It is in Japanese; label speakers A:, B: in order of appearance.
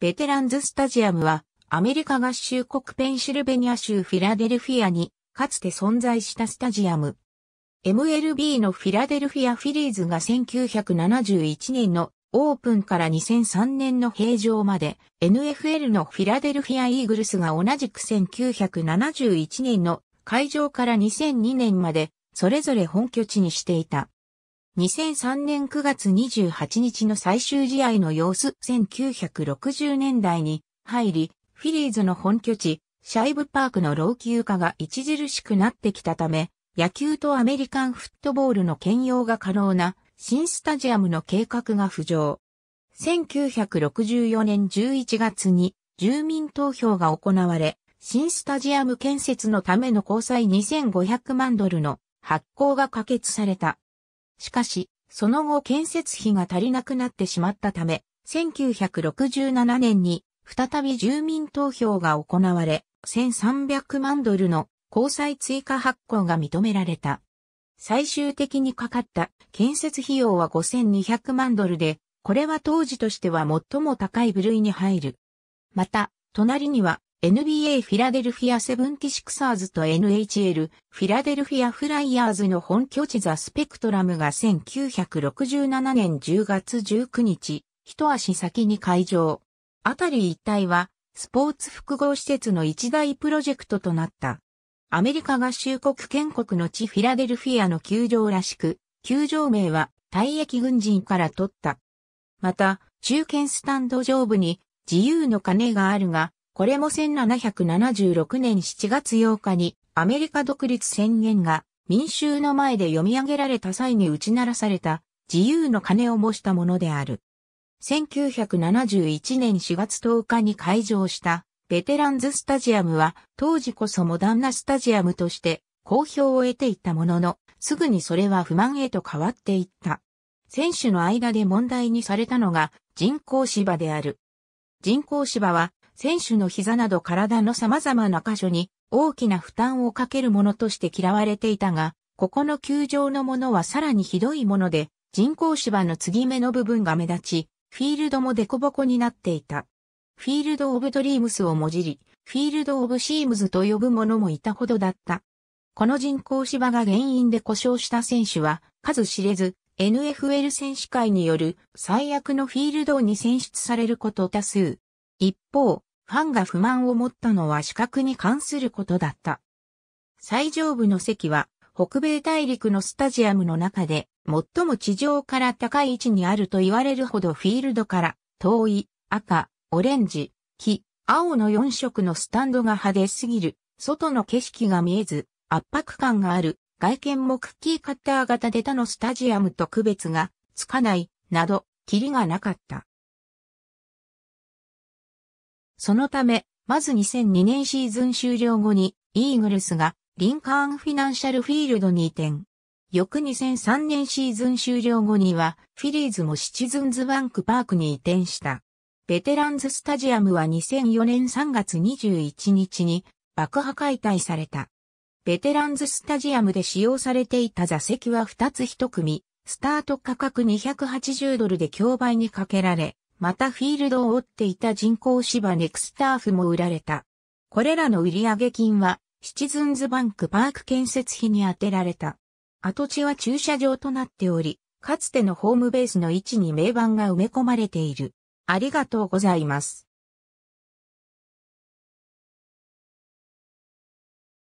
A: ベテランズスタジアムは、アメリカ合衆国ペンシルベニア州フィラデルフィアに、かつて存在したスタジアム。MLB のフィラデルフィアフィリーズが1971年のオープンから2003年の平常まで、NFL のフィラデルフィアイーグルスが同じく1971年の会場から2002年まで、それぞれ本拠地にしていた。2003年9月28日の最終試合の様子1960年代に入り、フィリーズの本拠地、シャイブパークの老朽化が著しくなってきたため、野球とアメリカンフットボールの兼用が可能な新スタジアムの計画が浮上。1964年11月に住民投票が行われ、新スタジアム建設のための交際2500万ドルの発行が可決された。しかし、その後建設費が足りなくなってしまったため、1967年に再び住民投票が行われ、1300万ドルの交際追加発行が認められた。最終的にかかった建設費用は5200万ドルで、これは当時としては最も高い部類に入る。また、隣には NBA フィラデルフィアセブンティシクサーズと NHL フィラデルフィアフライヤーズの本拠地ザ・スペクトラムが1967年10月19日、一足先に開場。あたり一帯はスポーツ複合施設の一大プロジェクトとなった。アメリカ合衆国建国の地フィラデルフィアの球場らしく、球場名は退役軍人から取った。また、中堅スタンド上部に自由の鐘があるが、これも1776年7月8日にアメリカ独立宣言が民衆の前で読み上げられた際に打ち鳴らされた自由の鐘を模したものである。1971年4月10日に開場したベテランズスタジアムは当時こそモダンなスタジアムとして好評を得ていたものの、すぐにそれは不満へと変わっていった。選手の間で問題にされたのが人工芝である。人工芝は選手の膝など体の様々な箇所に大きな負担をかけるものとして嫌われていたが、ここの球場のものはさらにひどいもので、人工芝の継ぎ目の部分が目立ち、フィールドもデコボコになっていた。フィールド・オブ・ドリームスをもじり、フィールド・オブ・シームズと呼ぶ者もいたほどだった。この人工芝が原因で故障した選手は数知れず、NFL 選手会による最悪のフィールドに選出されること多数。一方、ファンが不満を持ったのは資格に関することだった。最上部の席は、北米大陸のスタジアムの中で、最も地上から高い位置にあると言われるほどフィールドから遠い赤、オレンジ、黄、青の4色のスタンドが派手すぎる、外の景色が見えず圧迫感がある、外見もクッキーカッター型で他のスタジアムと区別がつかない、など、キリがなかった。そのため、まず2002年シーズン終了後に、イーグルスがリンカーンフィナンシャルフィールドに移転。翌2003年シーズン終了後には、フィリーズもシチズンズバンクパークに移転した。ベテランズスタジアムは2004年3月21日に爆破解体された。ベテランズスタジアムで使用されていた座席は2つ1組、スタート価格280ドルで競売にかけられ、またフィールドを追っていた人工芝ネクスターフも売られた。これらの売上金は、シチズンズバンクパーク建設費に充てられた。跡地は駐車場となっており、かつてのホームベースの位置に名盤が埋め込まれている。ありがとうございます。